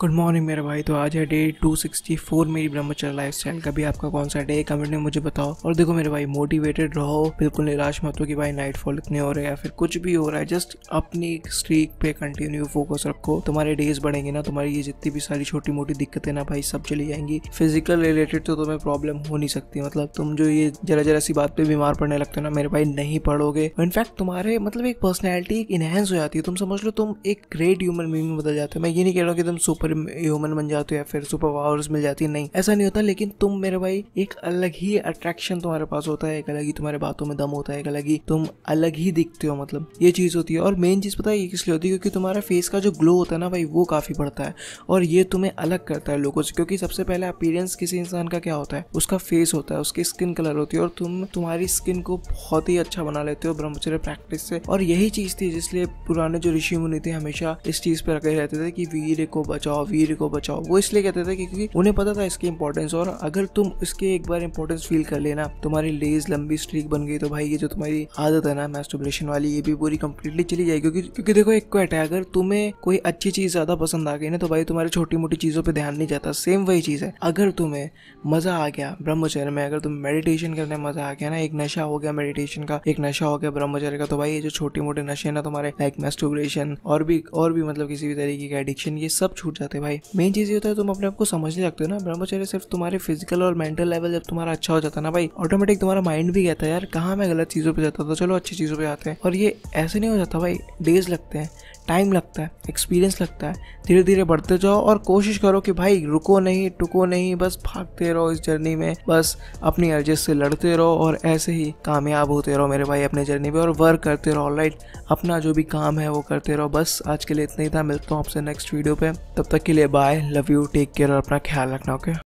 good morning मेरे भाई तो आज है डे 264 मेरी ब्रह्मचर्य लाइफस्टाइल का भी आपका कौन सा डे कमेंट में मुझे बताओ और देखो मेरे भाई मोटिवेटेड रहो बिल्कुल निराश मत हो कि भाई नाइट फॉल इतने हो रहे हैं या फिर कुछ भी हो रहा है जस्ट अपनी स्ट्रीक पे कंटिन्यू फोकस रखो तुम्हारे डेज बढ़ेंगे ना तुम्हारी ये जितनी भी सारी छोटी मोटी दिक्कतें ना भाई सब चली जाएंगी फिजिकल रिलेटेड तो तुम्हें प्रॉब्लम हो नहीं सकती मतलब तुम जो ये जरा जरा सी बात पे बीमार पड़ने लगते हो ना मेरे भाई नहीं पढ़ोगे इनफैक्ट तुम्हारे मतलब एक पर्सनैलिटी एक इनहेंस हो जाती है तुम समझ लो तुम एक ग्रेट ह्यूमन बींग में बदल जाते हो मैं ये नहीं कह रहा हूँ कि तुम सुपर सुपर ह्यूमन बन जाते हो या फिर सुपर पावर्स मिल जाती है नहीं ऐसा नहीं होता लेकिन तुम मेरे भाई एक अलग ही अट्रैक्शन तुम्हारे पास होता है एक अलग ही तुम्हारे बातों में दम होता है एक अलग ही तुम अलग ही दिखते हो मतलब ये चीज़ होती है और मेन चीज़ पता है ये किस लिए होती है क्योंकि तुम्हारा फेस का जो ग्लो होता है ना भाई वो काफ़ी बढ़ता है और ये तुम्हें अलग करता है लोगों से क्योंकि सबसे पहले अपीरेंस किसी इंसान का क्या होता है उसका फेस होता है उसकी स्किन कलर होती है और तुम तुम्हारी स्किन को बहुत ही अच्छा बना लेते हो ब्रह्मचर्य प्रैक्टिस से और यही चीज़ थी जिसलिए पुराने जो ऋषि मुनि थे हमेशा इस चीज़ पर रखे रहते थे कि वीर को बचाओ बचाओ वीर को बचाओ वो इसलिए कहते थे क्योंकि उन्हें पता था इसकी इंपॉर्टेंस और अगर तुम इसके एक बार इंपॉर्टेंस फील कर लेना तुम्हारी लेज लंबी स्ट्रीक बन गई तो भाई ये जो तुम्हारी आदत है ना मैस्टोबलेशन वाली ये भी पूरी कंप्लीटली चली जाएगी क्योंकि क्योंकि देखो एक क्वेट है अगर तुम्हें कोई अच्छी चीज ज्यादा पसंद आ गई ना तो भाई तुम्हारी छोटी मोटी चीजों पर ध्यान नहीं जाता सेम वही चीज है अगर तुम्हें मजा आ गया ब्रह्मचर्य में अगर तुम मेडिटेशन करने मजा आ गया ना एक नशा हो गया मेडिटेशन का एक नशा हो गया ब्रह्मचर्य का तो भाई ये जो छोटे मोटे नशे ना तुम्हारे लाइक मैस्टोबलेशन और भी और भी मतलब किसी भी तरीके का एडिक्शन ये सब छूट जाते भाई मेन चीज़ ये होता है तुम अपने आपको समझने लगते हो ना ब्रह्मचर्य सिर्फ तुम्हारे फिजिकल और मेंटल लेवल जब तुम्हारा अच्छा हो जाता ना भाई ऑटोमेटिक तुम्हारा माइंड भी कहता है यार कहाँ मैं गलत चीज़ों पर जाता था चलो अच्छी चीज़ों पर आते हैं और ये ऐसे नहीं हो जाता भाई डेज लगते हैं टाइम लगता है एक्सपीरियंस लगता है धीरे धीरे बढ़ते जाओ और कोशिश करो कि भाई रुको नहीं टुको नहीं बस भागते रहो इस जर्नी में बस अपनी अर्जेस से लड़ते रहो और ऐसे ही कामयाब होते रहो मेरे भाई अपने जर्नी में और वर्क करते रहो ऑलराइट अपना जो भी काम है वो करते रहो बस आज के लिए इतना ही था मिलता हूँ आपसे नेक्स्ट वीडियो पे तब तक के लिए bye love you take care और अपना ख्याल रखना ओके